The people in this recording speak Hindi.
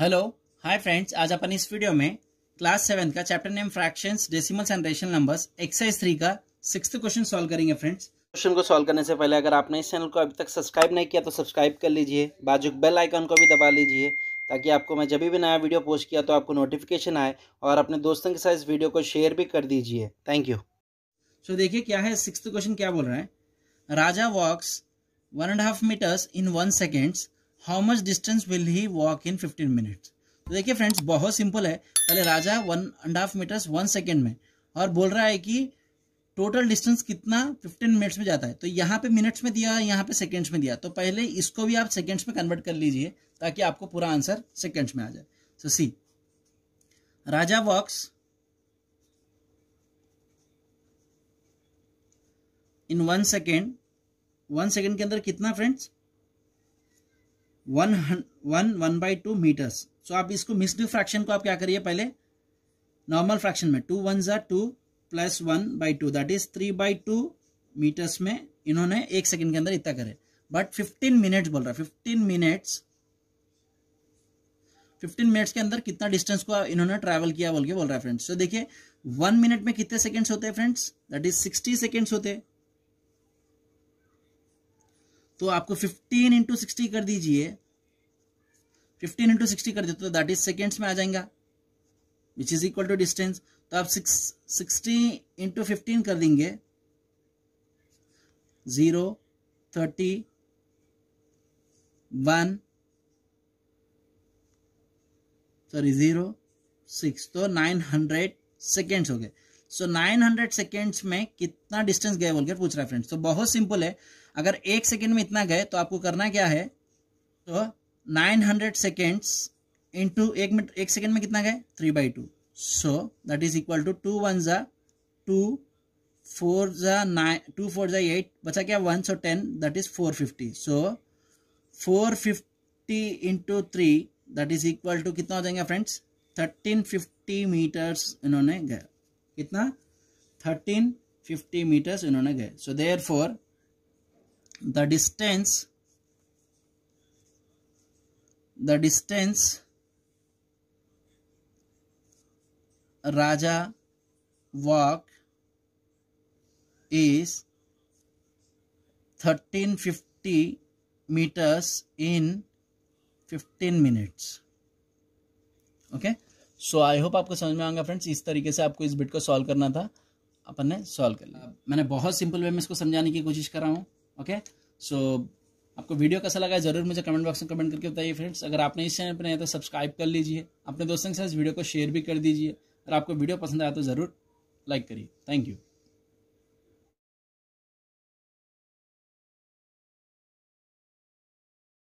हेलो हाय फ्रेंड्स आज अपन इस वीडियो में क्लास सेवन का chapter name fractions decimals and rational numbers exercise three का सिक्स क्वेश्चन सॉल्व करेंगे फ्रेंड्स क्वेश्चन को सॉल्व करने से पहले अगर आपने इस चैनल को अभी तक सब्सक्राइब नहीं किया तो सब्सक्राइब कर लीजिए बाजू बेल आइकन को भी दबा लीजिए ताकि आपको मैं जब भी नया वीडियो पोस्ट किया तो आपको नोटिफिकेशन आए और अपने दोस्तों के साथ इस वीडियो को शेयर भी कर दीजिए थैंक यू सो देखिए क्या है सिक्स क्वेश्चन क्या बोल रहे हैं Raja walks one and half meters in one seconds how much distance will he walk in fifteen minutes तो देखिए फ्रेंड्स बहुत सिंपल है पहले Raja one and half meters one second में और बोल रहा है कि टोटल डिस्टेंस कितना 15 मिनट्स में जाता है तो यहाँ पे मिनट्स में दिया यहाँ पे सेकेंड्स में दिया तो पहले इसको भी आप सेकेंड्स में कन्वर्ट कर लीजिए ताकि आपको पूरा आंसर सेकेंड्स में आ जाए so see Raja walks in one second one second के अंदर कितना friends one one one by two meters so आप इसको मिस्ड फ्रैक्शन को आप क्या करिए पहले नॉर्मल फ्रैक्शन में टू वन जो two plus one by two that is three by two meters में इन्होंने एक सेकेंड के अंदर इतना करे बट फिफ्टीन मिनट्स बोल रहा है फिफ्टीन मिनट्स फिफ्टीन मिनट्स के अंदर कितना डिस्टेंस को इन्होंने ट्रैवल किया बोल के बोल रहा है फ्रेंड्स तो देखिए वन मिनट में कितने सेकेंड्स होते हैं friends that is sixty seconds होते हैं तो आपको फिफ्टीन इंटू सिक्सटी कर दीजिए फिफ्टीन इंटू सिक्सटी कर देते तो दैट इज सेकेंड्स में आ जाएगा which is equal to distance तो आप सिक्स सिक्सटी इंटू फिफ्टीन कर देंगे zero thirty one sorry zero six तो नाइन हंड्रेड सेकेंड्स हो गए सो नाइन हंड्रेड में कितना डिस्टेंस गए बोलकर पूछ रहा है फ्रेंड्स तो बहुत सिंपल है अगर एक सेकेंड में इतना गए तो आपको करना क्या है तो नाइन हंड्रेड सेकेंड्स इंटू एक मिनट एक सेकेंड में कितना गए three by two so that is equal to two one ज़ा टू फोर ज़ा नाइन टू फोर ज़ा एट बचा क्या one so ten that is four fifty so four fifty into three that is equal to कितना हो जाएंगे फ्रेंड्स थर्टीन फिफ्टी मीटर्स इन्होंने गया कितना थर्टीन फिफ्टी मीटर्स इन्होंने गए so there for the distance the distance Raja walk thirteen 1350 metres in 15 minutes okay so I hope आपको समझ में आऊंगा फ्रेंड्स इस तरीके से आपको इस बिट को सॉल्व करना था अपन ने सॉल्व कर लिया मैंने बहुत सिंपल वे में इसको समझाने की कोशिश कर रहा हूँ ओके सो आपको वीडियो कैसा लगा जरूर मुझे कमेंट बॉक्स में कमेंट करके बताइए फ्रेंड्स अगर आपने इस चैनल पर नहीं है तो सब्सक्राइब कर लीजिए अपने दोस्तों के साथ इस वीडियो को शेयर भी कर दीजिए और आपको वीडियो पसंद आया तो ज़रूर लाइक करिए थैंक यू